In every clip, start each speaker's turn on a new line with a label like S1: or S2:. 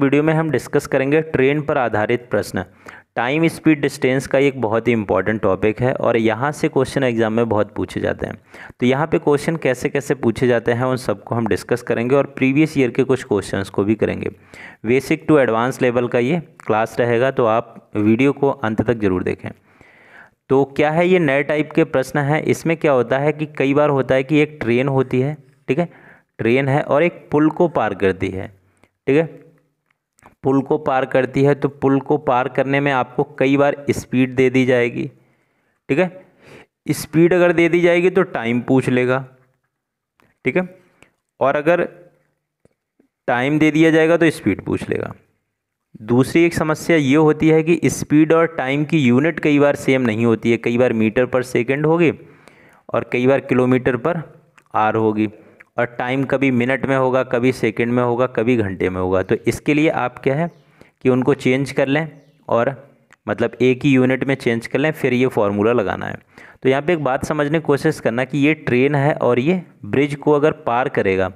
S1: video में हम discuss करेंगे ट्रेन पर आधारित प्रश्न टाइम स्पीड डिस्टेंस का एक बहुत ही इंपॉर्टेंट टॉपिक है और यहाँ से क्वेश्चन एग्जाम में बहुत पूछे जाते हैं तो यहाँ पे क्वेश्चन कैसे कैसे पूछे जाते हैं उन सबको हम डिस्कस करेंगे और प्रीवियस ईयर के कुछ क्वेश्चंस को भी करेंगे बेसिक टू एडवांस लेवल का ये क्लास रहेगा तो आप वीडियो को अंत तक जरूर देखें तो क्या है ये नए टाइप के प्रश्न हैं इसमें क्या होता है कि कई बार होता है कि एक ट्रेन होती है ठीक है ट्रेन है और एक पुल को पार करती है ठीक है पुल को पार करती है तो पुल को पार करने में आपको कई बार स्पीड दे दी जाएगी ठीक है स्पीड अगर दे दी जाएगी तो टाइम पूछ लेगा ठीक है और अगर टाइम दे दिया जाएगा तो स्पीड पूछ लेगा दूसरी एक समस्या ये होती है कि स्पीड और टाइम की यूनिट कई बार सेम नहीं होती है कई बार मीटर पर सेकंड होगी और कई बार किलोमीटर पर आर होगी और टाइम कभी मिनट में होगा कभी सेकंड में होगा कभी घंटे में होगा तो इसके लिए आप क्या है कि उनको चेंज कर लें और मतलब एक ही यूनिट में चेंज कर लें फिर ये फार्मूला लगाना है तो यहाँ पे एक बात समझने की कोशिश करना कि ये ट्रेन है और ये ब्रिज को अगर पार करेगा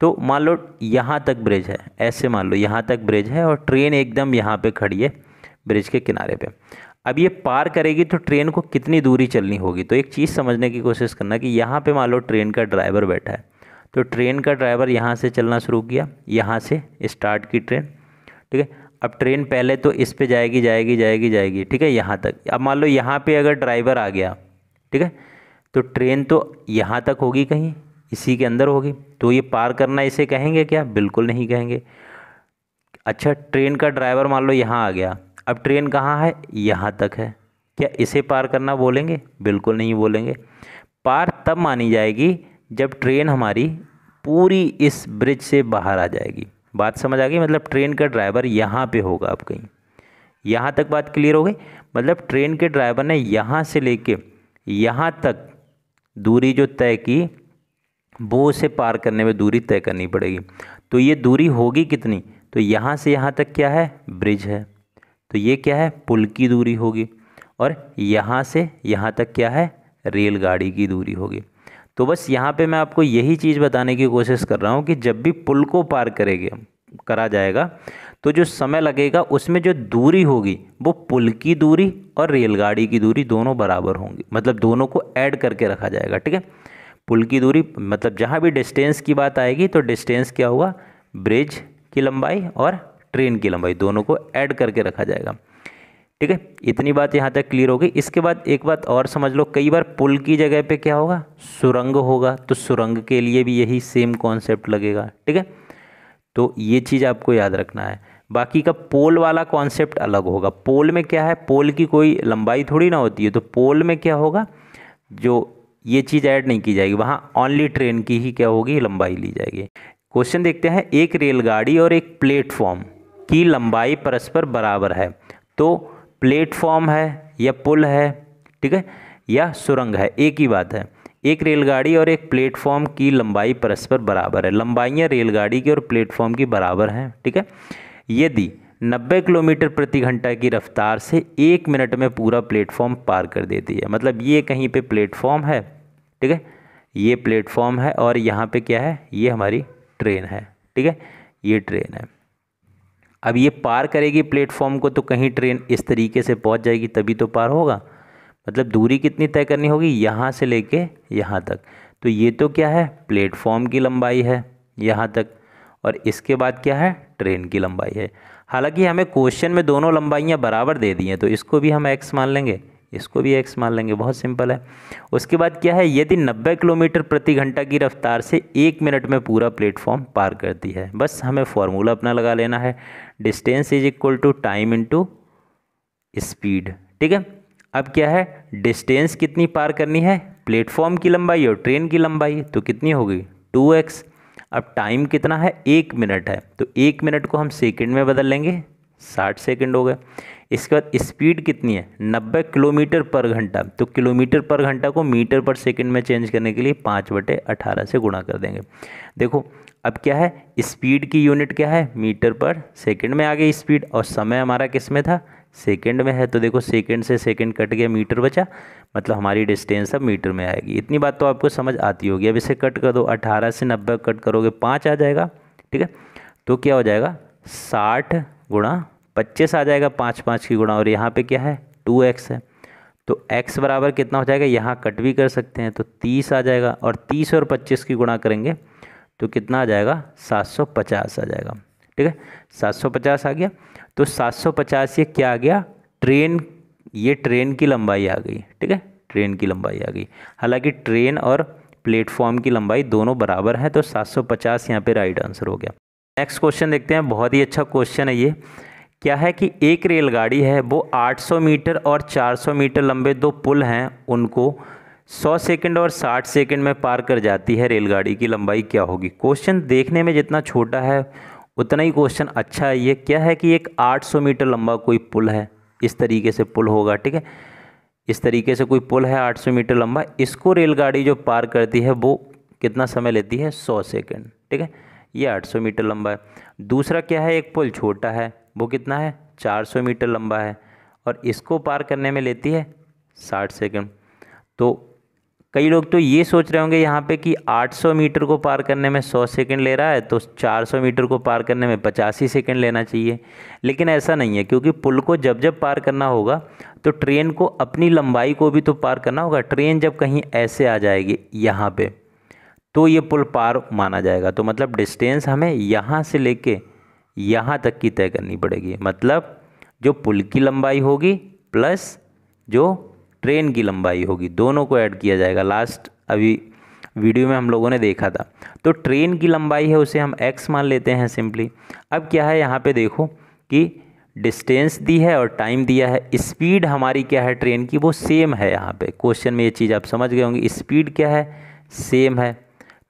S1: तो मान लो यहाँ तक ब्रिज है ऐसे मान लो यहाँ तक ब्रिज है और ट्रेन एकदम यहाँ पे खड़ी है ब्रिज के किनारे पे अब ये पार करेगी तो ट्रेन को कितनी दूरी चलनी होगी तो एक चीज़ समझने की कोशिश करना कि यहाँ पर मान लो ट्रेन का ड्राइवर बैठा है तो ट्रेन का ड्राइवर यहाँ से चलना शुरू किया यहाँ से स्टार्ट की ट्रेन ठीक है अब ट्रेन पहले तो इस पे जाएगी जाएगी जाएगी जाएगी ठीक है यहाँ तक अब मान लो यहाँ पे अगर ड्राइवर आ गया ठीक है तो ट्रेन तो यहाँ तक होगी कहीं इसी के अंदर होगी तो ये पार करना इसे कहेंगे क्या बिल्कुल नहीं कहेंगे अच्छा ट्रेन का ड्राइवर मान लो यहाँ आ गया अब ट्रेन कहाँ है यहाँ तक है क्या इसे पार करना बोलेंगे बिल्कुल नहीं बोलेंगे पार तब मानी जाएगी जब ट्रेन हमारी पूरी इस ब्रिज से बाहर आ जाएगी बात समझ आ गई मतलब ट्रेन का ड्राइवर यहाँ पे होगा आप कहीं यहाँ तक बात क्लियर हो गई मतलब ट्रेन के ड्राइवर ने यहाँ से ले कर यहाँ तक दूरी जो तय की वो उसे पार करने में दूरी तय करनी पड़ेगी तो ये दूरी होगी कितनी तो यहाँ से यहाँ तक क्या है ब्रिज है तो ये क्या है पुल की दूरी होगी और यहाँ से यहाँ तक क्या है रेलगाड़ी की दूरी होगी तो बस यहाँ पे मैं आपको यही चीज़ बताने की कोशिश कर रहा हूँ कि जब भी पुल को पार करेंगे करा जाएगा तो जो समय लगेगा उसमें जो दूरी होगी वो पुल की दूरी और रेलगाड़ी की दूरी दोनों बराबर होंगी मतलब दोनों को ऐड करके रखा जाएगा ठीक है पुल की दूरी मतलब जहाँ भी डिस्टेंस की बात आएगी तो डिस्टेंस क्या होगा ब्रिज की लंबाई और ट्रेन की लंबाई दोनों को ऐड करके रखा जाएगा ठीक है इतनी बात यहाँ तक क्लियर होगी इसके बाद एक बात और समझ लो कई बार पुल की जगह पे क्या होगा सुरंग होगा तो सुरंग के लिए भी यही सेम कॉन्सेप्ट लगेगा ठीक है तो ये चीज़ आपको याद रखना है बाकी का पोल वाला कॉन्सेप्ट अलग होगा पोल में क्या है पोल की कोई लंबाई थोड़ी ना होती है तो पोल में क्या होगा जो ये चीज़ ऐड नहीं की जाएगी वहाँ ओनली ट्रेन की ही क्या होगी लंबाई ली जाएगी क्वेश्चन देखते हैं एक रेलगाड़ी और एक प्लेटफॉर्म की लंबाई परस्पर बराबर है तो प्लेटफॉर्म है या पुल है ठीक है या सुरंग है एक ही बात है एक रेलगाड़ी और एक प्लेटफॉर्म की लंबाई परस्पर बराबर है लंबाइयाँ रेलगाड़ी की और प्लेटफॉर्म की बराबर हैं ठीक है यदि 90 किलोमीटर प्रति घंटा की रफ्तार से एक मिनट में पूरा प्लेटफॉर्म पार कर देती है मतलब ये कहीं पे प्लेटफॉर्म है ठीक है ये प्लेटफॉर्म है और यहाँ पे क्या है ये हमारी ट्रेन है ठीक है ये ट्रेन है अब ये पार करेगी प्लेटफॉर्म को तो कहीं ट्रेन इस तरीके से पहुंच जाएगी तभी तो पार होगा मतलब दूरी कितनी तय करनी होगी यहाँ से लेके यहाँ तक तो ये तो क्या है प्लेटफॉर्म की लंबाई है यहाँ तक और इसके बाद क्या है ट्रेन की लंबाई है हालांकि हमें क्वेश्चन में दोनों लंबाइयाँ बराबर दे दी हैं तो इसको भी हम एक्स मान लेंगे इसको भी एक्स मान लेंगे बहुत सिंपल है उसके बाद क्या है यदि 90 किलोमीटर प्रति घंटा की रफ्तार से एक मिनट में पूरा प्लेटफॉर्म पार करती है बस हमें फॉर्मूला अपना लगा लेना है distance is equal to time into speed ठीक है अब क्या है डिस्टेंस कितनी पार करनी है प्लेटफॉर्म की लंबाई और ट्रेन की लंबाई तो कितनी होगी टू एक्स अब टाइम कितना है एक मिनट है तो एक मिनट को हम सेकेंड में बदल लेंगे साठ सेकेंड हो गए इसके बाद स्पीड कितनी है नब्बे किलोमीटर पर घंटा तो किलोमीटर पर घंटा को मीटर पर सेकेंड में चेंज करने के लिए पाँच बटे अठारह से गुणा कर देंगे देखो अब क्या है स्पीड की यूनिट क्या है मीटर पर सेकंड में आ गई स्पीड और समय हमारा किस में था सेकंड में है तो देखो सेकंड से सेकंड कट गया मीटर बचा मतलब हमारी डिस्टेंस अब मीटर में आएगी इतनी बात तो आपको समझ आती होगी अब इसे कट कर दो अठारह से नब्बे कट करोगे पाँच आ जाएगा ठीक है तो क्या हो जाएगा साठ गुणा पच्चीस आ जाएगा पाँच पाँच की गुणा और यहाँ पर क्या है टू एक्स है तो एक्स बराबर कितना हो जाएगा यहाँ कट भी कर सकते हैं तो तीस आ जाएगा और तीस और पच्चीस की गुणा करेंगे तो कितना आ जाएगा 750 आ जाएगा ठीक है 750 आ गया तो 750 ये क्या आ गया ट्रेन ये ट्रेन की लंबाई आ गई ठीक है ट्रेन की लंबाई आ गई हालांकि ट्रेन और प्लेटफॉर्म की लंबाई दोनों बराबर है तो 750 यहाँ पे राइट आंसर हो गया नेक्स्ट क्वेश्चन देखते हैं बहुत ही अच्छा क्वेश्चन है ये क्या है कि एक रेलगाड़ी है वो 800 मीटर और 400 मीटर लंबे दो पुल हैं उनको सौ सेकेंड और साठ सेकेंड में पार कर जाती है रेलगाड़ी की लंबाई क्या होगी क्वेश्चन देखने में जितना छोटा है उतना ही क्वेश्चन अच्छा है ये क्या है कि एक 800 मीटर लंबा कोई पुल है इस तरीके से पुल होगा ठीक है इस तरीके से कोई पुल है 800 मीटर लंबा इसको रेलगाड़ी जो पार करती है वो कितना समय लेती है सौ सेकेंड ठीक है ये सौ मीटर लंबा है दूसरा क्या है एक पुल छोटा है वो कितना है सौ मीटर लंबा है और इसको पार करने में लेती है साठ सेकेंड तो कई लोग तो ये सोच रहे होंगे यहाँ पे कि 800 मीटर को पार करने में 100 सेकंड ले रहा है तो 400 मीटर को पार करने में पचासी सेकंड लेना चाहिए लेकिन ऐसा नहीं है क्योंकि पुल को जब जब पार करना होगा तो ट्रेन को अपनी लंबाई को भी तो पार करना होगा ट्रेन जब कहीं ऐसे आ जाएगी यहाँ पर तो ये पुल पार माना जाएगा तो मतलब डिस्टेंस हमें यहाँ से ले कर यहाँ तक की तय करनी पड़ेगी मतलब जो पुल की लंबाई होगी प्लस जो ट्रेन की लंबाई होगी दोनों को ऐड किया जाएगा लास्ट अभी वीडियो में हम लोगों ने देखा था तो ट्रेन की लंबाई है उसे हम एक्स मान लेते हैं सिंपली अब क्या है यहाँ पे देखो कि डिस्टेंस दी है और टाइम दिया है स्पीड हमारी क्या है ट्रेन की वो सेम है यहाँ पे क्वेश्चन में ये चीज़ आप समझ गए होंगे स्पीड क्या है सेम है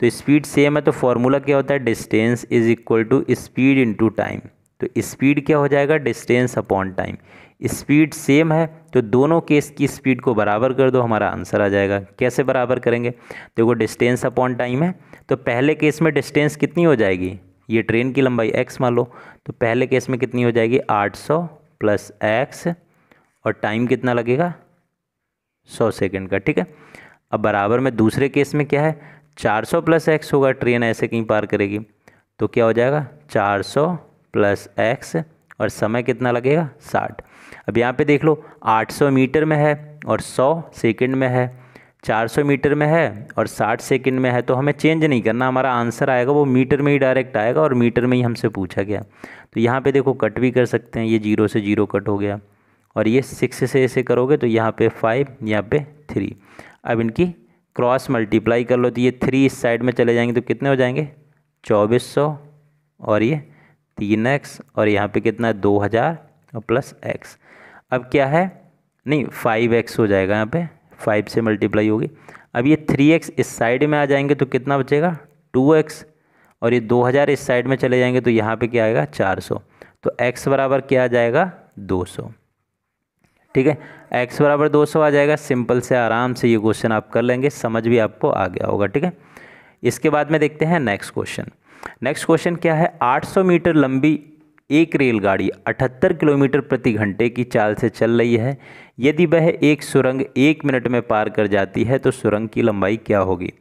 S1: तो स्पीड सेम है तो फॉर्मूला क्या होता है distance is equal to speed into time तो स्पीड क्या हो जाएगा distance upon time speed same है तो दोनों केस की स्पीड को बराबर कर दो हमारा आंसर आ जाएगा कैसे बराबर करेंगे देखो डिस्टेंस अपॉन टाइम है तो पहले केस में डिस्टेंस कितनी हो जाएगी ये ट्रेन की लंबाई एक्स मान लो तो पहले केस में कितनी हो जाएगी आठ सौ प्लस एक्स और टाइम कितना लगेगा सौ सेकेंड का ठीक है अब बराबर में दूसरे केस में क्या है चार सौ प्लस एक्स होगा ट्रेन ऐसे कहीं पार करेगी तो क्या हो जाएगा चार सौ प्लस एक्स और समय कितना लगेगा साठ अब यहाँ पे देख लो 800 मीटर में है और 100 सेकंड में है 400 मीटर में है और 60 सेकंड में है तो हमें चेंज नहीं करना हमारा आंसर आएगा वो मीटर में ही डायरेक्ट आएगा और मीटर में ही हमसे पूछा गया तो यहाँ पे देखो कट भी कर सकते हैं ये जीरो से जीरो कट हो गया और ये सिक्स से ऐसे करोगे तो यहाँ पर फाइव यहाँ पर थ्री अब इनकी क्रॉस मल्टीप्लाई कर लो तो ये थ्री इस साइड में चले जाएंगे तो कितने हो जाएंगे चौबीस सौ और ये तीन एक्स और यहाँ पे कितना है दो हज़ार और प्लस एक्स अब क्या है नहीं फाइव एक्स हो जाएगा यहाँ पे फाइव से मल्टीप्लाई होगी अब ये थ्री एक्स इस साइड में आ जाएंगे तो कितना बचेगा टू एक्स और ये दो हज़ार इस साइड में चले जाएंगे तो यहाँ पे क्या आएगा चार सौ तो एक्स बराबर क्या आ जाएगा दो सौ ठीक है एक्स बराबर दो सौ आ जाएगा सिंपल से आराम से ये क्वेश्चन आप कर लेंगे समझ भी आपको आ गया होगा ठीक है इसके बाद में देखते हैं नेक्स्ट क्वेश्चन नेक्स्ट क्वेश्चन क्या है सौ मीटर लंबी एक रेलगाड़ी 78 किलोमीटर प्रति घंटे की चाल से चल रही है यदि वह एक सुरंग एक मिनट में पार कर जाती है तो सुरंग की लंबाई क्या होगी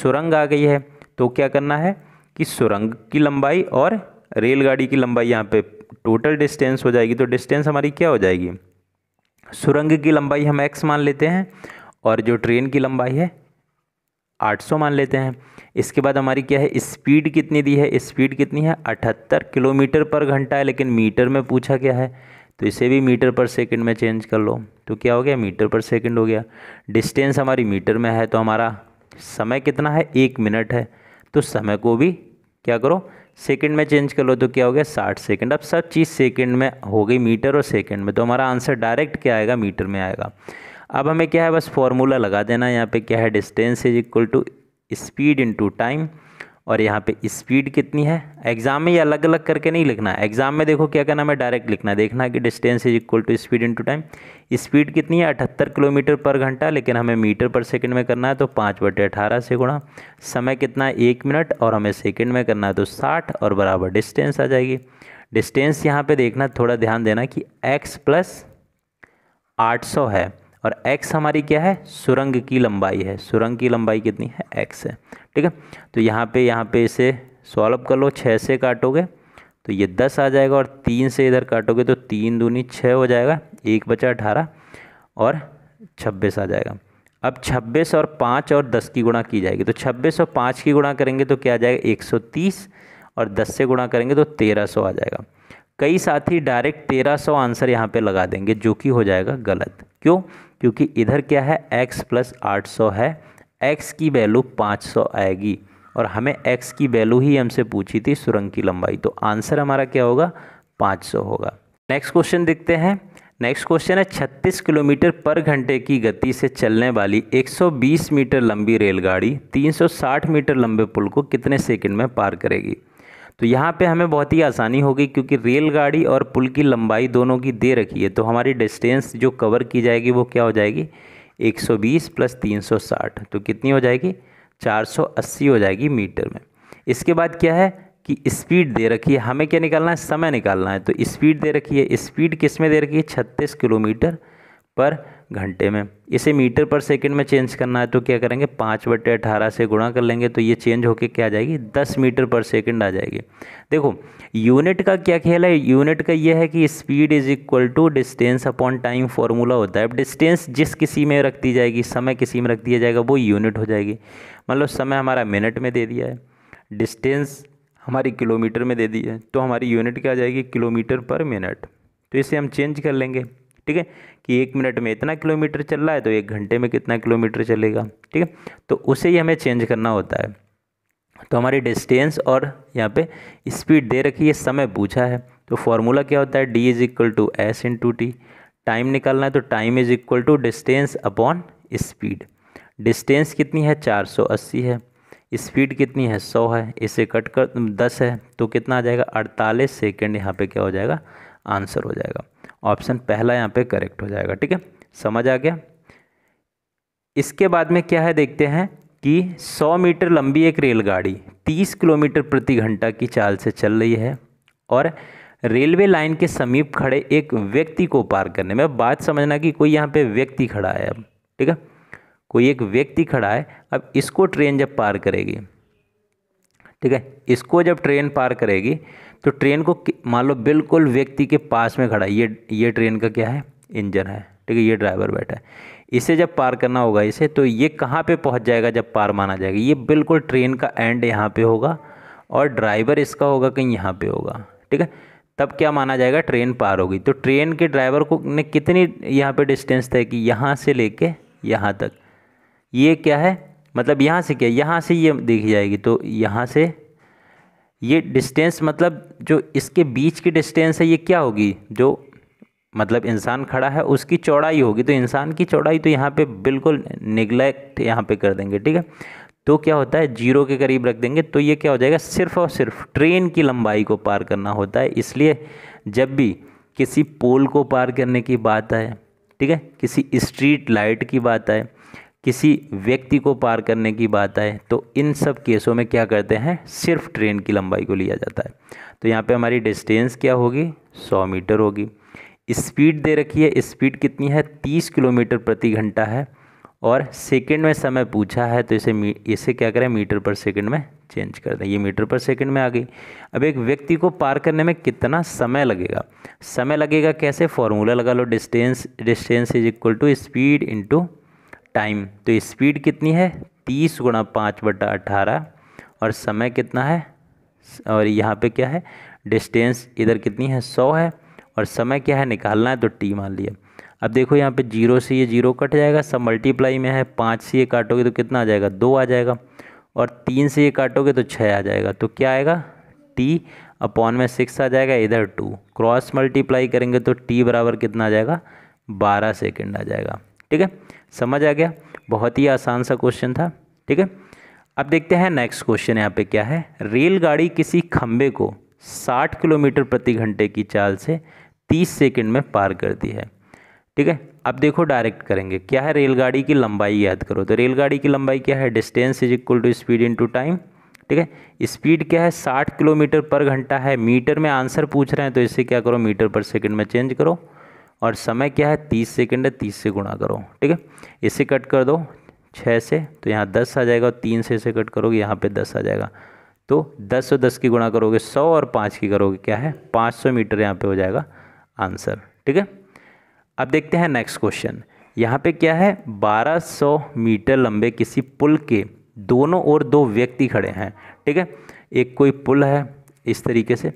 S1: सुरंग आ गई है तो क्या करना है कि सुरंग की लंबाई और रेलगाड़ी की लंबाई यहाँ पे टोटल डिस्टेंस हो जाएगी तो डिस्टेंस हमारी क्या हो जाएगी सुरंग की लंबाई हम एक्स मान लेते हैं और जो ट्रेन की लंबाई है आठ मान लेते हैं इसके बाद हमारी क्या है स्पीड कितनी दी है स्पीड कितनी है अठहत्तर किलोमीटर पर घंटा है लेकिन मीटर में पूछा क्या है तो इसे भी मीटर पर सेकंड में चेंज कर लो तो क्या हो गया मीटर पर सेकंड हो गया डिस्टेंस हमारी मीटर में है तो हमारा समय कितना है एक मिनट है तो समय को भी क्या करो सेकंड में चेंज कर लो तो क्या हो गया साठ सेकंड अब सब चीज़ सेकंड में हो गई मीटर और सेकंड में तो हमारा आंसर डायरेक्ट क्या आएगा मीटर में आएगा अब हमें क्या है बस फॉर्मूला लगा देना यहाँ पर क्या है distance is equal to speed to time और यहाँ पे स्पीड कितनी है एग्जाम में ये अलग अलग करके नहीं लिखना है एग्जाम में देखो क्या करना है डायरेक्ट लिखना है देखना कि distance is equal to speed to time speed कितनी है अठहत्तर किलोमीटर पर घंटा लेकिन हमें मीटर पर सेकंड में करना है तो पाँच बटे अठारह से गुणा समय कितना है एक मिनट और हमें सेकेंड में करना है तो साठ और बराबर डिस्टेंस आ जाएगी डिस्टेंस यहाँ पर देखना थोड़ा ध्यान देना कि एक्स प्लस आठ सौ है और एक्स हमारी क्या है सुरंग की लंबाई है सुरंग की लंबाई कितनी है एक्स है ठीक है तो यहाँ पे यहाँ पे इसे सॉल्व कर लो छः से काटोगे तो ये दस आ जाएगा और तीन से इधर काटोगे तो तीन दूनी छः हो जाएगा एक बचा अठारह और छब्बीस आ जाएगा अब छब्बीस और पाँच और दस की गुणा की जाएगी तो छब्बीस और पाँच की गुणा करेंगे तो क्या आ जाएगा तीस और दस से गुणा करेंगे तो सौ आ जाएगा कई साथी डायरेक्ट तेरह सौ आंसर यहाँ पे लगा देंगे जो कि हो जाएगा गलत क्यों क्योंकि इधर क्या है x प्लस आठ सौ है x की वैल्यू पाँच सौ आएगी और हमें x की वैल्यू ही हमसे पूछी थी सुरंग की लंबाई तो आंसर हमारा क्या होगा सौ होगा नेक्स्ट क्वेश्चन देखते हैं नेक्स्ट क्वेश्चन है 36 किलोमीटर पर घंटे की गति से चलने वाली 120 मीटर लंबी रेलगाड़ी 360 मीटर लंबे पुल को कितने सेकंड में पार करेगी तो यहाँ पे हमें बहुत ही आसानी होगी क्योंकि रेलगाड़ी और पुल की लंबाई दोनों की दे रखी है तो हमारी डिस्टेंस जो कवर की जाएगी वो क्या हो जाएगी 120 प्लस 360 तो कितनी हो जाएगी 480 हो जाएगी मीटर में इसके बाद क्या है कि स्पीड दे रखी है हमें क्या निकालना है समय निकालना है तो स्पीड दे रखी है स्पीड किस में दे रखी है छत्तीस किलोमीटर पर घंटे में इसे मीटर पर सेकंड में चेंज करना है तो क्या करेंगे पाँच बटे अठारह से गुणा कर लेंगे तो ये चेंज होके क्या आ जाएगी दस मीटर पर सेकंड आ जाएगी देखो यूनिट का क्या खेल है यूनिट का ये है कि speed is equal to distance upon time formula होता है अब डिस्टेंस जिस किसी में रख दी जाएगी समय किसी में रख दिया जाएगा वो यूनिट हो जाएगी मतलब समय हमारा मिनट में दे दिया है डिस्टेंस हमारी किलोमीटर में दे दी है तो हमारी यूनिट क्या आ जाएगी किलोमीटर पर मिनट तो इसे हम चेंज कर लेंगे ठीक है कि एक मिनट में इतना किलोमीटर चल रहा है तो एक घंटे में कितना किलोमीटर चलेगा ठीक है तो उसे ही हमें चेंज करना होता है तो हमारी डिस्टेंस और यहाँ पे स्पीड दे रखी है समय पूछा है तो फॉर्मूला क्या होता है D is equal to S into T time निकालना है तो time is equal to distance upon speed distance कितनी है 480 है स्पीड कितनी है 100 है इसे कट कर 10 है तो कितना आ जाएगा 48 सेकेंड यहाँ पे क्या हो जाएगा आंसर हो जाएगा ऑप्शन पहला यहाँ पे करेक्ट हो जाएगा ठीक है समझ आ गया इसके बाद में क्या है देखते हैं कि 100 मीटर लंबी एक रेलगाड़ी 30 किलोमीटर प्रति घंटा की चाल से चल रही है और रेलवे लाइन के समीप खड़े एक व्यक्ति को पार करने में बात समझना कि कोई यहाँ पे व्यक्ति खड़ा है अब ठीक है कोई एक व्यक्ति खड़ा है अब इसको ट्रेन जब पार करेगी ठीक है इसको जब ट्रेन पार करेगी तो ट्रेन को मान लो बिल्कुल व्यक्ति के पास में खड़ा ये ये ट्रेन का क्या है इंजन है ठीक है ये ड्राइवर बैठा है इसे जब पार करना होगा इसे तो ये कहाँ पे पहुँच जाएगा जब पार माना जाएगा ये बिल्कुल ट्रेन का एंड यहाँ पे होगा और ड्राइवर इसका होगा कहीं यहाँ पे होगा ठीक है तब क्या माना जाएगा ट्रेन पार होगी तो ट्रेन के ड्राइवर को ने कितनी यहाँ पे डिस्टेंस तय की यहाँ से लेके यहाँ तक ये क्या है मतलब यहाँ से क्या यहाँ से ये देखी जाएगी तो यहाँ से ये डिस्टेंस मतलब जो इसके बीच की डिस्टेंस है ये क्या होगी जो मतलब इंसान खड़ा है उसकी चौड़ाई होगी तो इंसान की चौड़ाई तो यहाँ पे बिल्कुल निगलेक्ट यहाँ पे कर देंगे ठीक है तो क्या होता है जीरो के करीब रख देंगे तो ये क्या हो जाएगा सिर्फ और सिर्फ ट्रेन की लंबाई को पार करना होता है इसलिए जब भी किसी पोल को पार करने की बात आए ठीक है किसी स्ट्रीट लाइट की बात आए किसी व्यक्ति को पार करने की बात आए तो इन सब केसों में क्या करते हैं सिर्फ ट्रेन की लंबाई को लिया जाता है तो यहाँ पे हमारी डिस्टेंस क्या होगी सौ मीटर होगी स्पीड दे रखी है स्पीड कितनी है तीस किलोमीटर प्रति घंटा है और सेकंड में समय पूछा है तो इसे इसे क्या करें मीटर पर सेकंड में चेंज कर दें ये मीटर पर सेकंड में आ गई अब एक व्यक्ति को पार करने में कितना समय लगेगा समय लगेगा कैसे फॉर्मूला लगा लो distance distance is equal to speed into time तो स्पीड कितनी है तीस गुणा पाँच बटा अठारह और समय कितना है और यहाँ पे क्या है डिस्टेंस इधर कितनी है सौ है और समय क्या है निकालना है तो टी मान लिया अब देखो यहाँ पे जीरो से ये जीरो कट जाएगा सब मल्टीप्लाई में है पाँच से ये काटोगे तो कितना आ जाएगा दो आ जाएगा और तीन से ये काटोगे तो छः आ जाएगा तो क्या आएगा टी अपॉन में सिक्स आ जाएगा इधर टू क्रॉस मल्टीप्लाई करेंगे तो टी बराबर कितना आ जाएगा बारह सेकेंड आ जाएगा ठीक है समझ आ गया बहुत ही आसान सा क्वेश्चन था ठीक है अब देखते हैं नेक्स्ट क्वेश्चन यहाँ पे क्या है रेलगाड़ी किसी खम्भे को 60 किलोमीटर प्रति घंटे की चाल से 30 सेकंड में पार करती है ठीक है अब देखो डायरेक्ट करेंगे क्या है रेलगाड़ी की लंबाई याद करो तो रेलगाड़ी की लंबाई क्या है distance is equal to speed to time ठीक है स्पीड क्या है 60 किलोमीटर पर घंटा है मीटर में आंसर पूछ रहे हैं तो इसे क्या करो मीटर पर सेकंड में चेंज करो और समय क्या है तीस सेकेंड है तीस से गुणा करो ठीक है इसे कट कर दो छः से तो यहाँ दस आ जाएगा और तीन से इसे कट करोगे यहाँ पे दस आ जाएगा तो दस और दस की गुणा करोगे सौ और पाँच की करोगे क्या है पाँच सौ मीटर यहाँ पे हो जाएगा आंसर ठीक है अब देखते हैं नेक्स्ट क्वेश्चन यहाँ पे क्या है बारह सौ मीटर लंबे किसी पुल के दोनों ओर दो व्यक्ति खड़े हैं ठीक है एक कोई पुल है इस तरीके से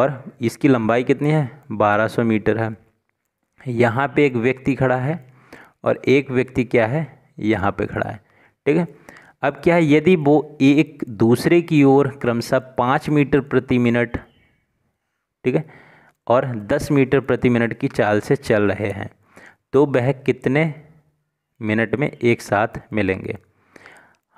S1: और इसकी लंबाई कितनी है बारह मीटर है यहाँ पे एक व्यक्ति खड़ा है और एक व्यक्ति क्या है यहाँ पे खड़ा है ठीक है अब क्या है यदि वो एक दूसरे की ओर क्रमशः पाँच मीटर प्रति मिनट ठीक है और दस मीटर प्रति मिनट की चाल से चल रहे हैं तो वह कितने मिनट में एक साथ मिलेंगे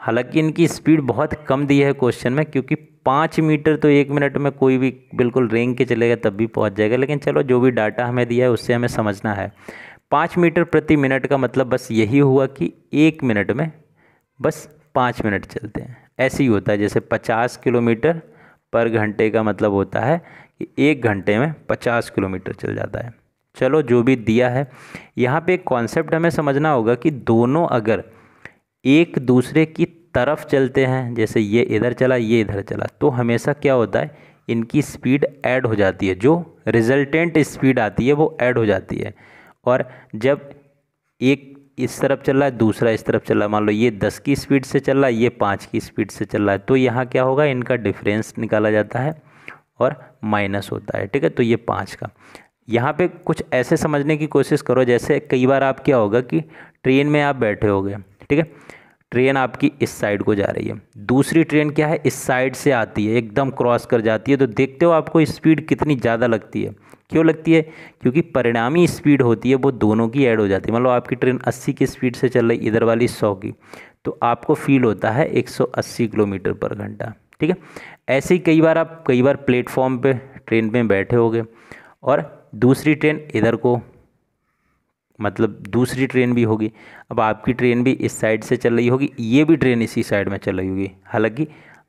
S1: हालांकि इनकी स्पीड बहुत कम दी है क्वेश्चन में क्योंकि पाँच मीटर तो एक मिनट में कोई भी बिल्कुल रेंग के चलेगा तब भी पहुंच जाएगा लेकिन चलो जो भी डाटा हमें दिया है उससे हमें समझना है पाँच मीटर प्रति मिनट का मतलब बस यही हुआ कि एक मिनट में बस पाँच मिनट चलते हैं ऐसे ही होता है जैसे पचास किलोमीटर पर घंटे का मतलब होता है कि एक घंटे में पचास किलोमीटर चल जाता है चलो जो भी दिया है यहाँ पर एक कॉन्सेप्ट हमें समझना होगा कि दोनों अगर एक दूसरे की तरफ चलते हैं जैसे ये इधर चला ये इधर चला तो हमेशा क्या होता है इनकी स्पीड ऐड हो जाती है जो रिजल्टेंट स्पीड आती है वो ऐड हो जाती है और जब एक इस तरफ चल रहा है दूसरा इस तरफ चल रहा है मान लो ये दस की स्पीड से चल रहा है ये पाँच की स्पीड से चल रहा है तो यहाँ क्या होगा इनका डिफरेंस निकाला जाता है और माइनस होता है ठीक है तो ये पाँच का यहाँ पे कुछ ऐसे समझने की कोशिश करो जैसे कई बार आप क्या होगा कि ट्रेन में आप बैठे गए ठीक है ट्रेन आपकी इस साइड को जा रही है दूसरी ट्रेन क्या है इस साइड से आती है एकदम क्रॉस कर जाती है तो देखते हो आपको स्पीड कितनी ज़्यादा लगती है क्यों लगती है क्योंकि परिणामी स्पीड होती है वो दोनों की ऐड हो जाती है मतलब आपकी ट्रेन 80 की स्पीड से चल रही इधर वाली 100 की तो आपको फील होता है 180 किलोमीटर पर घंटा ठीक है ऐसे ही कई बार आप कई बार प्लेटफॉर्म पर ट्रेन में बैठे हो और दूसरी ट्रेन इधर को मतलब दूसरी ट्रेन भी होगी अब आपकी ट्रेन भी इस साइड से चल रही होगी ये भी ट्रेन इसी साइड में चल रही होगी हालांकि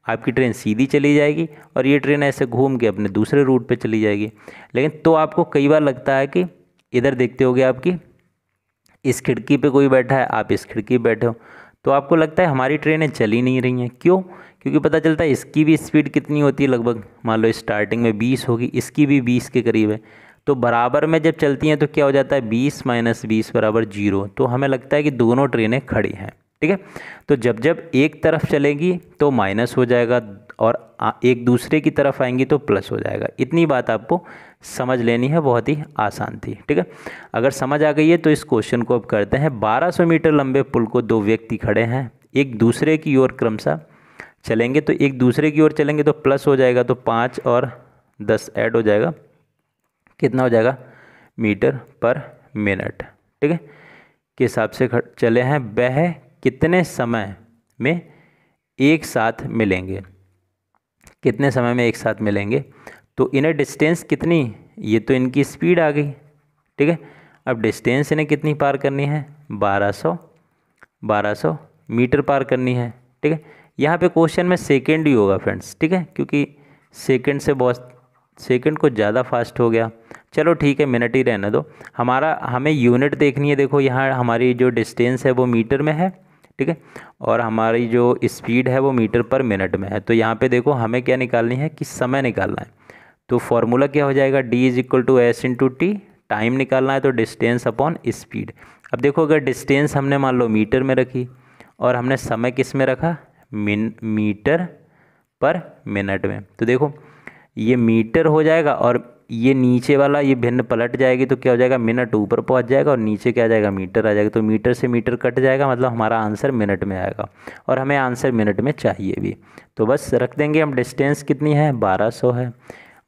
S1: आपकी ट्रेन सीधी चली जाएगी और ये ट्रेन ऐसे घूम के अपने दूसरे रूट पे चली जाएगी लेकिन तो आपको कई बार लगता है कि इधर देखते होगे आपकी इस खिड़की पे कोई बैठा है आप इस खिड़की पर बैठे हो तो आपको लगता है हमारी ट्रेनें चली नहीं रही हैं क्यों क्योंकि पता चलता है इसकी भी स्पीड कितनी होती है लगभग मान लो स्टार्टिंग में बीस होगी इसकी भी बीस के करीब है तो बराबर में जब चलती हैं तो क्या हो जाता है बीस माइनस बीस बराबर जीरो तो हमें लगता है कि दोनों ट्रेनें खड़ी हैं ठीक है तो जब जब एक तरफ चलेगी तो माइनस हो जाएगा और एक दूसरे की तरफ आएंगी तो प्लस हो जाएगा इतनी बात आपको समझ लेनी है बहुत ही आसान थी ठीक है अगर समझ आ गई है तो इस क्वेश्चन को अब करते हैं बारह मीटर लंबे पुल को दो व्यक्ति खड़े हैं एक दूसरे की ओर क्रमशः चलेंगे तो एक दूसरे की ओर चलेंगे तो प्लस हो जाएगा तो पाँच और दस ऐड हो जाएगा कितना हो जाएगा मीटर पर मिनट ठीक है के हिसाब से चले हैं वह कितने समय में एक साथ मिलेंगे कितने समय में एक साथ मिलेंगे तो इन्हें डिस्टेंस कितनी ये तो इनकी स्पीड आ गई ठीक है अब डिस्टेंस इन्हें कितनी पार करनी है 1200 1200 मीटर पार करनी है ठीक है यहाँ पे क्वेश्चन में सेकेंड ही होगा फ्रेंड्स ठीक है क्योंकि सेकेंड से बहुत सेकंड को ज़्यादा फास्ट हो गया चलो ठीक है मिनट ही रहने दो हमारा हमें यूनिट देखनी है देखो यहाँ हमारी जो डिस्टेंस है वो मीटर में है ठीक है और हमारी जो स्पीड है वो मीटर पर मिनट में है तो यहाँ पे देखो हमें क्या निकालनी है कि समय निकालना है तो फॉर्मूला क्या हो जाएगा D is equal to S into T time निकालना है तो डिस्टेंस अपॉन स्पीड अब देखो अगर डिस्टेंस हमने मान लो मीटर में रखी और हमने समय किस में रखा मिन मीटर पर मिनट में तो देखो ये मीटर हो जाएगा और ये नीचे वाला ये भिन्न पलट जाएगी तो क्या हो जाएगा मिनट ऊपर पहुंच जाएगा और नीचे क्या आ जाएगा मीटर आ जाएगा तो मीटर से मीटर कट जाएगा मतलब हमारा आंसर मिनट में आएगा और हमें आंसर मिनट में चाहिए भी तो बस रख देंगे हम डिस्टेंस कितनी है बारह सौ है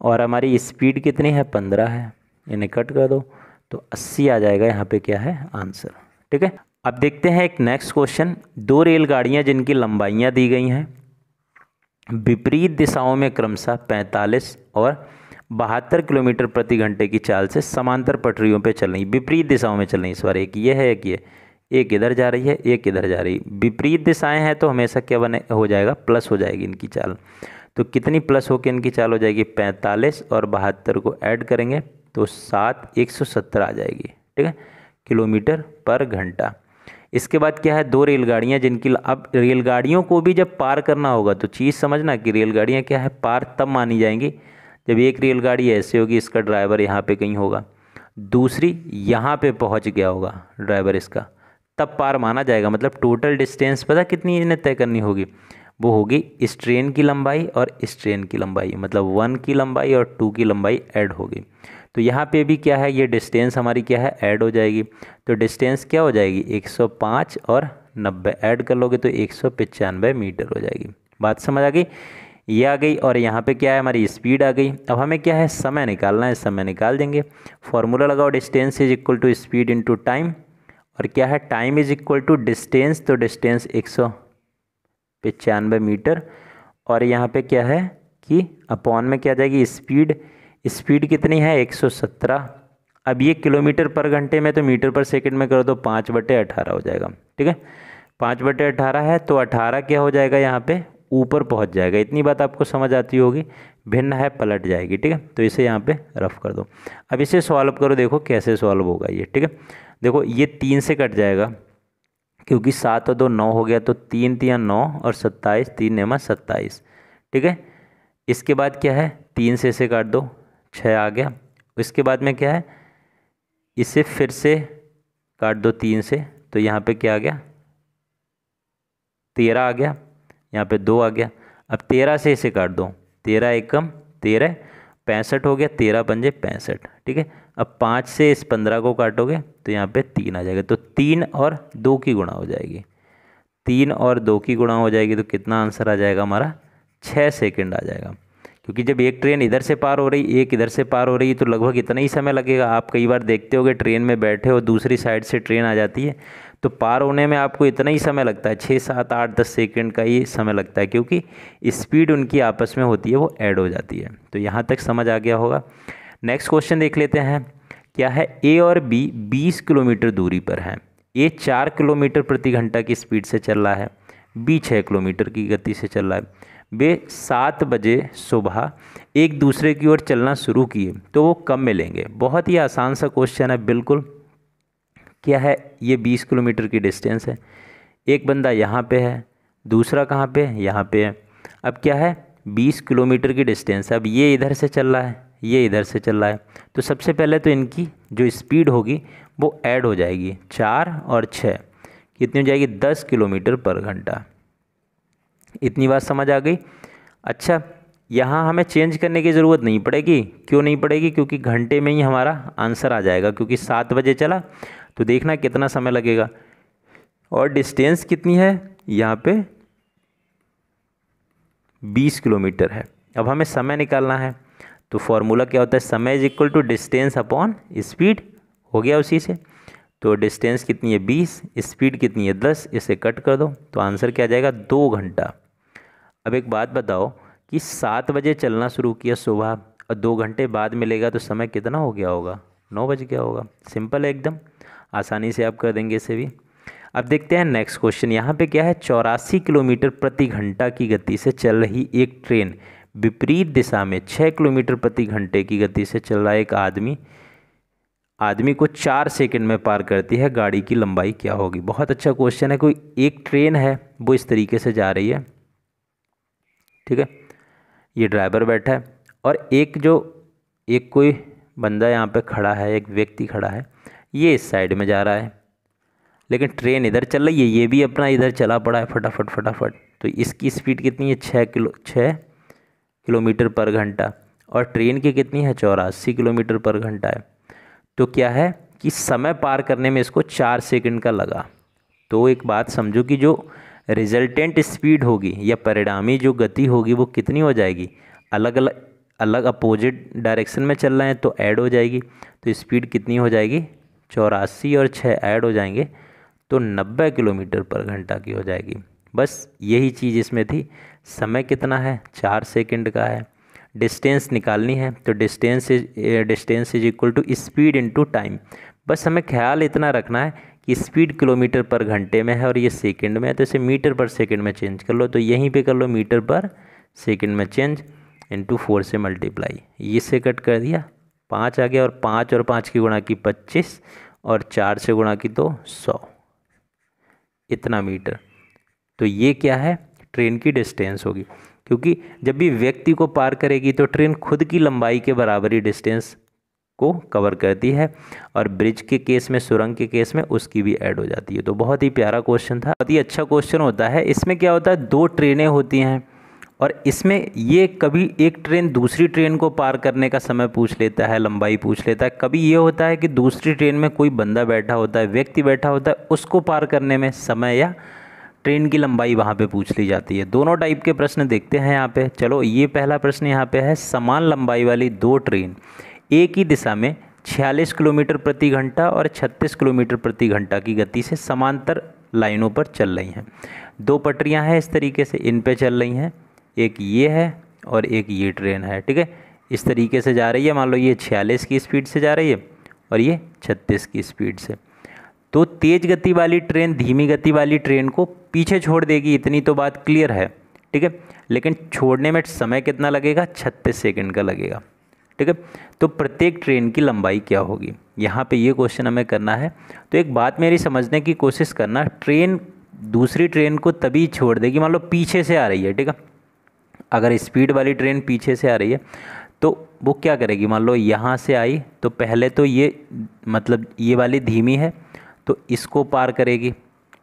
S1: और हमारी स्पीड कितनी है पंद्रह है इन्हें कट कर दो तो अस्सी आ जाएगा यहाँ पर क्या है आंसर ठीक है अब देखते हैं एक नेक्स्ट क्वेश्चन दो रेलगाड़ियाँ जिनकी लंबाइयाँ दी गई हैं विपरीत दिशाओं में क्रमशः 45 और बहत्तर किलोमीटर प्रति घंटे की चाल से समांतर पटरियों पर चल रही विपरीत दिशाओं में चल रही इस बार एक ये है एक ये एक इधर जा रही है एक इधर जा रही विपरीत दिशाएं हैं तो हमेशा क्या बने हो जाएगा प्लस हो जाएगी इनकी चाल तो कितनी प्लस होकर इनकी चाल हो जाएगी पैंतालीस और बहत्तर को ऐड करेंगे तो सात एक सौ सत्तर आ जाएगी ठीक है किलोमीटर पर घंटा इसके बाद क्या है दो रेलगाड़ियाँ जिनकी अब रेलगाड़ियों को भी जब पार करना होगा तो चीज़ समझना कि रेलगाड़ियाँ क्या है पार तब मानी जाएंगी जब एक रेलगाड़ी ऐसे होगी इसका ड्राइवर यहाँ पे कहीं होगा दूसरी यहाँ पे पहुँच गया होगा ड्राइवर इसका तब पार माना जाएगा मतलब टोटल डिस्टेंस पता कितनी इन्हें तय करनी होगी वो होगी इस ट्रेन की लंबाई और इस ट्रेन की लंबाई मतलब वन की लंबाई और टू की लंबाई ऐड होगी तो यहाँ पे भी क्या है ये डिस्टेंस हमारी क्या है ऐड हो जाएगी तो डिस्टेंस क्या हो जाएगी 105 और 90 ऐड कर लोगे तो एक मीटर हो जाएगी बात समझ आ गई ये आ गई और यहाँ पे क्या है हमारी स्पीड आ गई अब हमें क्या है समय निकालना है समय निकाल देंगे फॉर्मूला लगाओ distance is equal to speed into time और क्या है time is equal to distance तो डिस्टेंस एक सौ पचानवे मीटर और यहाँ पे क्या है कि अपॉन में क्या जाएगी स्पीड स्पीड कितनी है 117 अब ये किलोमीटर पर घंटे में तो मीटर पर सेकंड में करो तो पाँच बटे अठारह हो जाएगा ठीक है पाँच बटे अठारह है तो अठारह क्या हो जाएगा यहाँ पे ऊपर पहुँच जाएगा इतनी बात आपको समझ आती होगी भिन्न है पलट जाएगी ठीक है तो इसे यहाँ पे रफ कर दो अब इसे सॉल्व करो देखो कैसे सॉल्व होगा ये ठीक है देखो ये तीन से कट जाएगा क्योंकि सात और दो नौ हो गया तो तीन तीन नौ और सत्ताईस तीन नमा सत्ताईस ठीक है इसके बाद क्या है तीन से इसे काट दो छः आ गया इसके बाद में क्या है इसे फिर से काट दो तीन से तो यहाँ पे क्या आ गया तेरह आ गया यहाँ पे दो आ गया अब तेरह से इसे काट दो तेरह एकम तेरह पैंसठ हो गया तेरह पंजे पैंसठ ठीक है अब पाँच से इस पंद्रह को काटोगे तो यहाँ पे तीन आ जाएगा तो तीन और दो की गुणा हो जाएगी तीन और दो की गुणा हो जाएगी तो कितना आंसर आ जाएगा हमारा छः सेकेंड आ जाएगा क्योंकि जब एक ट्रेन इधर से पार हो रही एक इधर से पार हो रही तो लगभग इतना ही समय लगेगा आप कई बार देखते होगे ट्रेन में बैठे हो दूसरी साइड से ट्रेन आ जाती है तो पार होने में आपको इतना ही समय लगता है छः सात आठ दस सेकेंड का ही समय लगता है क्योंकि स्पीड उनकी आपस में होती है वो ऐड हो जाती है तो यहाँ तक समझ आ गया होगा नेक्स्ट क्वेश्चन देख लेते हैं क्या है ए और बी बीस किलोमीटर दूरी पर है ए चार किलोमीटर प्रति घंटा की स्पीड से चल रहा है बी छः किलोमीटर की गति से चल रहा है वे सात बजे सुबह एक दूसरे की ओर चलना शुरू किए तो वो कब मिलेंगे बहुत ही आसान सा क्वेश्चन है बिल्कुल क्या है ये बीस किलोमीटर की डिस्टेंस है एक बंदा यहाँ पे है दूसरा कहाँ पे है यहाँ पे है अब क्या है बीस किलोमीटर की डिस्टेंस अब ये इधर से चल रहा है ये इधर से चल रहा है तो सबसे पहले तो इनकी जो स्पीड होगी वो ऐड हो जाएगी चार और छः कितनी हो जाएगी दस किलोमीटर पर घंटा इतनी बात समझ आ गई अच्छा यहाँ हमें चेंज करने की ज़रूरत नहीं पड़ेगी क्यों नहीं पड़ेगी क्योंकि घंटे में ही हमारा आंसर आ जाएगा क्योंकि सात बजे चला तो देखना कितना समय लगेगा और डिस्टेंस कितनी है यहाँ पे बीस किलोमीटर है अब हमें समय निकालना है तो फॉर्मूला क्या होता है समय is equal to distance upon speed हो गया उसी से तो डिस्टेंस कितनी है बीस स्पीड कितनी है दस इसे कट कर दो तो आंसर क्या आ जाएगा दो घंटा अब एक बात बताओ कि सात बजे चलना शुरू किया सुबह और दो घंटे बाद मिलेगा तो समय कितना हो गया होगा नौ बज गया होगा सिंपल है एकदम आसानी से आप कर देंगे इसे भी अब देखते हैं नेक्स्ट क्वेश्चन यहाँ पे क्या है चौरासी किलोमीटर प्रति घंटा की गति से चल रही एक ट्रेन विपरीत दिशा में छः किलोमीटर प्रति घंटे की गति से चल रहा एक आदमी आदमी को चार सेकंड में पार करती है गाड़ी की लंबाई क्या होगी बहुत अच्छा क्वेश्चन है कोई एक ट्रेन है वो इस तरीके से जा रही है ठीक है ये ड्राइवर बैठा है और एक जो एक कोई बंदा यहाँ पे खड़ा है एक व्यक्ति खड़ा है ये इस साइड में जा रहा है लेकिन ट्रेन इधर चल रही है ये भी अपना इधर चला पड़ा है फटाफट फटाफट तो इसकी स्पीड कितनी है छः किलो छः किलोमीटर पर घंटा और ट्रेन की कितनी है चौरासी किलोमीटर पर घंटा है तो क्या है कि समय पार करने में इसको चार सेकंड का लगा तो एक बात समझो कि जो रिजल्टेंट स्पीड होगी या परिणामी जो गति होगी वो कितनी हो जाएगी अलग अलग अलग अपोजिट डायरेक्शन में चल रहे हैं तो ऐड हो जाएगी तो स्पीड कितनी हो जाएगी चौरासी और छः ऐड हो जाएंगे तो नब्बे किलोमीटर पर घंटा की हो जाएगी बस यही चीज़ इसमें थी समय कितना है चार सेकंड का है डिस्टेंस निकालनी है तो distance is distance is equal to speed into time बस हमें ख्याल इतना रखना है स्पीड किलोमीटर पर घंटे में है और ये सेकंड में है तो इसे मीटर पर सेकंड में चेंज कर लो तो यहीं पे कर लो मीटर पर सेकंड में चेंज इंटू फोर से मल्टीप्लाई ये से कट कर दिया पाँच आ गया और पाँच और पाँच की गुणा की पच्चीस और चार से गुणा की तो सौ इतना मीटर तो ये क्या है ट्रेन की डिस्टेंस होगी क्योंकि जब भी व्यक्ति को पार करेगी तो ट्रेन खुद की लंबाई के बराबर ही डिस्टेंस को कवर करती है और ब्रिज के केस में सुरंग के केस में उसकी भी ऐड हो जाती है तो बहुत ही प्यारा क्वेश्चन था बहुत ही अच्छा क्वेश्चन होता है इसमें क्या होता है दो ट्रेनें होती हैं और इसमें ये कभी एक ट्रेन दूसरी ट्रेन को पार करने का समय पूछ लेता है लंबाई पूछ लेता है कभी ये होता है कि दूसरी ट्रेन में कोई बंदा बैठा होता है व्यक्ति बैठा होता है उसको पार करने में समय या ट्रेन की लंबाई वहाँ पे पूछ ली जाती है दोनों टाइप के प्रश्न देखते हैं यहाँ पे चलो ये पहला प्रश्न यहाँ पे है समान लंबाई वाली दो ट्रेन एक ही दिशा में 46 किलोमीटर प्रति घंटा और 36 किलोमीटर प्रति घंटा की गति से समांतर लाइनों पर चल रही हैं दो पटरियां हैं इस तरीके से इन पे चल रही हैं एक ये है और एक ये ट्रेन है ठीक है इस तरीके से जा रही है मान लो ये 46 की स्पीड से जा रही है और ये 36 की स्पीड से तो तेज़ गति वाली ट्रेन धीमी गति वाली ट्रेन को पीछे छोड़ देगी इतनी तो बात क्लियर है ठीक है लेकिन छोड़ने में समय कितना लगेगा छत्तीस सेकेंड का लगेगा ठीक है तो प्रत्येक ट्रेन की लंबाई क्या होगी यहाँ पे ये क्वेश्चन हमें करना है तो एक बात मेरी समझने की कोशिश करना ट्रेन दूसरी ट्रेन को तभी छोड़ देगी मान लो पीछे से आ रही है ठीक है अगर स्पीड वाली ट्रेन पीछे से आ रही है तो वो क्या करेगी मान लो यहाँ से आई तो पहले तो ये मतलब ये वाली धीमी है तो इसको पार करेगी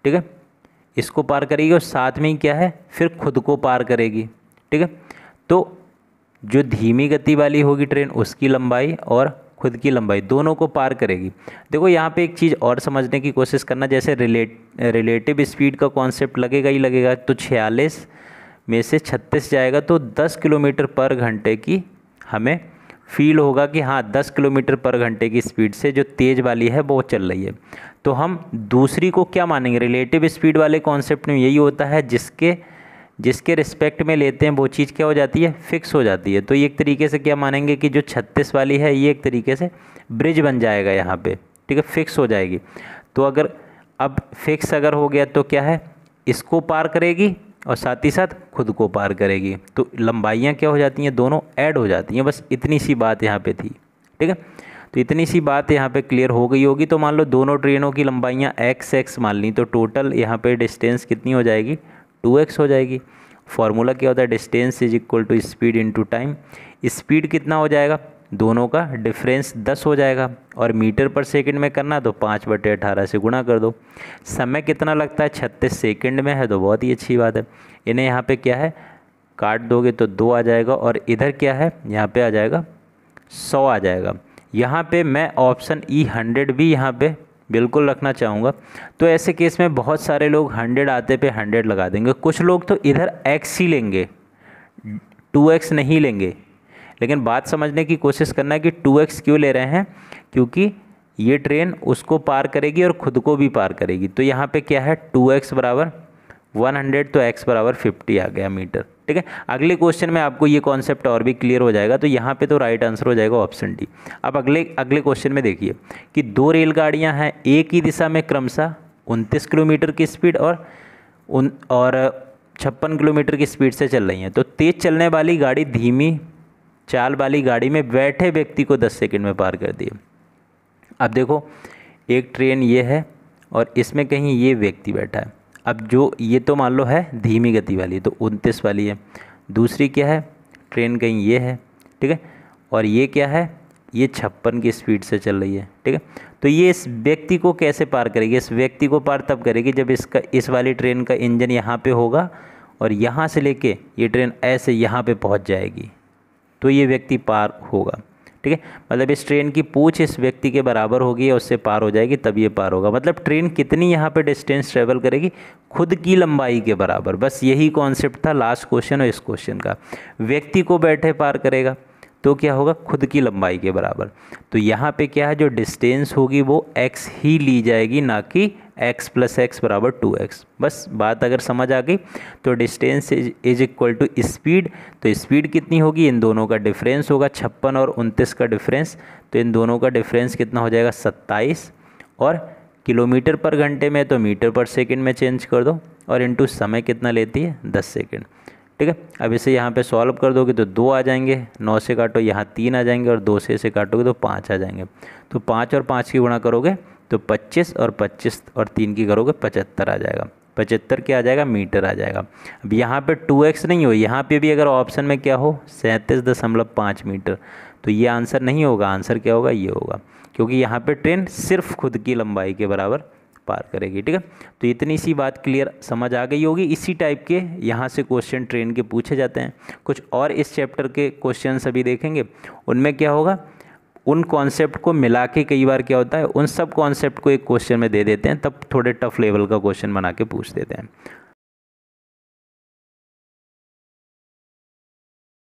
S1: ठीक है इसको पार करेगी और साथ में ही क्या है फिर खुद को पार करेगी ठीक है तो जो धीमी गति वाली होगी ट्रेन उसकी लंबाई और खुद की लंबाई दोनों को पार करेगी देखो यहाँ पे एक चीज़ और समझने की कोशिश करना जैसे रिलेट रिलेटिव स्पीड का कॉन्सेप्ट लगेगा ही लगेगा तो छियालीस में से छत्तीस जाएगा तो दस किलोमीटर पर घंटे की हमें फील होगा कि हाँ दस किलोमीटर पर घंटे की स्पीड से जो तेज़ वाली है वो चल रही है तो हम दूसरी को क्या मानेंगे रिलेटिव स्पीड वाले कॉन्सेप्ट में यही होता है जिसके जिसके रिस्पेक्ट में लेते हैं वो चीज़ क्या हो जाती है फिक्स हो जाती है तो ये एक तरीके से क्या मानेंगे कि जो छत्तीस वाली है ये एक तरीके से ब्रिज बन जाएगा यहाँ पर ठीक है फिक्स हो जाएगी तो अगर अब फिक्स अगर हो गया तो क्या है इसको पार करेगी और साथ ही साथ खुद को पार करेगी तो लंबाइयाँ क्या हो जाती हैं दोनों ऐड हो जाती हैं बस इतनी सी बात यहाँ पे थी ठीक है तो इतनी सी बात यहाँ पे क्लियर हो गई होगी तो मान लो दोनों ट्रेनों की लंबाइयाँ एक्स एक्स मान ली तो टोटल यहाँ पे डिस्टेंस कितनी हो जाएगी टू एक्स हो जाएगी फॉर्मूला क्या होता है distance is equal to speed into time speed कितना हो जाएगा दोनों का डिफरेंस दस हो जाएगा और मीटर पर सेकंड में करना तो पाँच बटे अठारह से गुणा कर दो समय कितना लगता है छत्तीस सेकंड में है तो बहुत ही अच्छी बात है इन्हें यहाँ पे क्या है काट दोगे तो दो आ जाएगा और इधर क्या है यहाँ पे आ जाएगा सौ आ जाएगा यहाँ पे मैं ऑप्शन ई हंड्रेड भी यहाँ पे बिल्कुल रखना चाहूँगा तो ऐसे केस में बहुत सारे लोग हंड्रेड आते पे हंड्रेड लगा देंगे कुछ लोग तो इधर एक्स ही लेंगे टू एक्स नहीं लेंगे लेकिन बात समझने की कोशिश करना है कि टू एक्स क्यों ले रहे हैं क्योंकि ये ट्रेन उसको पार करेगी और ख़ुद को भी पार करेगी तो यहाँ पे क्या है टू एक्स बराबर 100 तो x बराबर 50 आ गया मीटर ठीक है अगले क्वेश्चन में आपको ये कॉन्सेप्ट और भी क्लियर हो जाएगा तो यहाँ पे तो राइट आंसर हो जाएगा ऑप्शन डी अब अगले अगले क्वेश्चन में देखिए कि दो रेलगाड़ियाँ हैं एक ही दिशा में क्रमशः उनतीस किलोमीटर की स्पीड और उन और छप्पन किलोमीटर की स्पीड से चल रही हैं तो तेज़ चलने वाली गाड़ी धीमी चाल वाली गाड़ी में बैठे व्यक्ति को दस सेकेंड में पार कर दिए अब देखो एक ट्रेन ये है और इसमें कहीं ये व्यक्ति बैठा है अब जो ये तो मान लो है धीमी गति वाली तो उनतीस वाली है दूसरी क्या है ट्रेन कहीं ये है ठीक है और ये क्या है ये छप्पन की स्पीड से चल रही है ठीक है तो ये इस व्यक्ति को कैसे पार करेगी इस व्यक्ति को पार तब करेगी जब इसका इस वाली ट्रेन का इंजन यहाँ पे होगा और यहाँ से लेके ये ट्रेन ऐसे यहाँ पे पहुँच जाएगी तो ये व्यक्ति पार होगा ठीक है मतलब इस ट्रेन की पूछ इस व्यक्ति के बराबर होगी या उससे पार हो जाएगी तब ये पार होगा मतलब ट्रेन कितनी यहाँ पे डिस्टेंस ट्रेवल करेगी खुद की लंबाई के बराबर बस यही कॉन्सेप्ट था लास्ट क्वेश्चन और इस क्वेश्चन का व्यक्ति को बैठे पार करेगा तो क्या होगा खुद की लंबाई के बराबर तो यहाँ पे क्या है जो डिस्टेंस होगी वो एक्स ही ली जाएगी ना कि एक्स प्लस एक्स बराबर टू एक्स बस बात अगर समझ आ गई तो distance is equal to speed तो स्पीड कितनी होगी इन दोनों का डिफरेंस होगा छप्पन और उनतीस का डिफरेंस तो इन दोनों का डिफरेंस कितना हो जाएगा सत्ताईस और किलोमीटर पर घंटे में तो मीटर पर सेकेंड में चेंज कर दो और इनटू समय कितना लेती है दस सेकेंड ठीक है अब इसे यहाँ पे सॉल्व कर दोगे तो दो आ जाएंगे नौ से काटो यहाँ तीन आ जाएंगे और दो से इसे काटोगे तो पाँच आ जाएंगे तो पाँच और पाँच की गुणा करोगे तो पच्चीस और पच्चीस और तीन की करोगे पचहत्तर आ जाएगा पचहत्तर क्या आ जाएगा मीटर आ जाएगा अब यहाँ पर टू एक्स नहीं हो यहाँ पर भी अगर ऑप्शन में क्या हो सैंतीस दशमलव मीटर तो ये आंसर नहीं होगा आंसर क्या होगा ये होगा क्योंकि यहाँ पे ट्रेन सिर्फ खुद की लंबाई के बराबर पार करेगी ठीक है तो इतनी सी बात क्लियर समझ आ गई होगी इसी टाइप के यहाँ से क्वेश्चन ट्रेन के पूछे जाते हैं कुछ और इस चैप्टर के क्वेश्चन अभी देखेंगे उनमें क्या होगा उन कॉन्सेप्ट को मिला के कई बार क्या होता है उन सब कॉन्सेप्ट को एक क्वेश्चन में दे देते हैं तब थोड़े टफ लेवल का क्वेश्चन बना के पूछ देते हैं